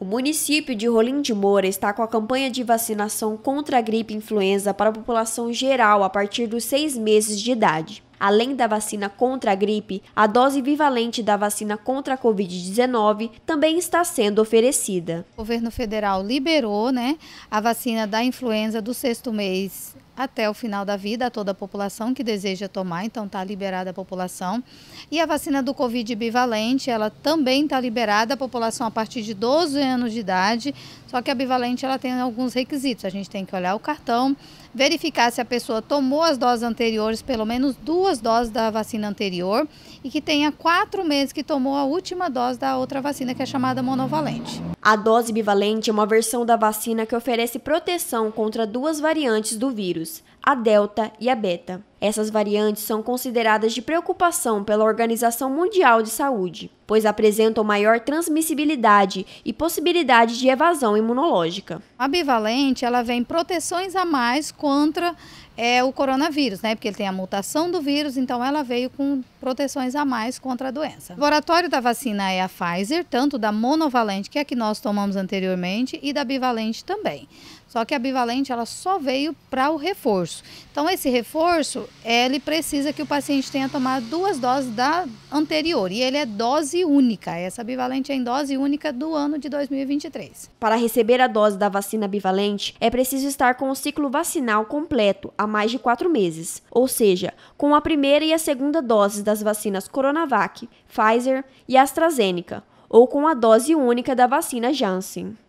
O município de Rolim de Moura está com a campanha de vacinação contra a gripe influenza para a população geral a partir dos seis meses de idade. Além da vacina contra a gripe, a dose bivalente da vacina contra a Covid-19 também está sendo oferecida. O governo federal liberou né, a vacina da influenza do sexto mês até o final da vida a toda a população que deseja tomar, então está liberada a população. E a vacina do Covid bivalente, ela também está liberada a população a partir de 12 anos de idade, só que a bivalente ela tem alguns requisitos. A gente tem que olhar o cartão, verificar se a pessoa tomou as doses anteriores, pelo menos duas doses da vacina anterior, e que tenha quatro meses que tomou a última dose da outra vacina, que é chamada monovalente. A dose bivalente é uma versão da vacina que oferece proteção contra duas variantes do vírus a delta e a beta. Essas variantes são consideradas de preocupação pela Organização Mundial de Saúde, pois apresentam maior transmissibilidade e possibilidade de evasão imunológica. A bivalente, ela vem proteções a mais contra é, o coronavírus, né? Porque ele tem a mutação do vírus, então ela veio com proteções a mais contra a doença. O laboratório da vacina é a Pfizer, tanto da monovalente, que é a que nós tomamos anteriormente, e da bivalente também. Só que a bivalente ela só veio para o reforço. Então esse reforço ele precisa que o paciente tenha tomado duas doses da anterior. E ele é dose única. Essa bivalente é em dose única do ano de 2023. Para receber a dose da vacina bivalente, é preciso estar com o ciclo vacinal completo há mais de quatro meses. Ou seja, com a primeira e a segunda doses das vacinas Coronavac, Pfizer e AstraZeneca. Ou com a dose única da vacina Janssen.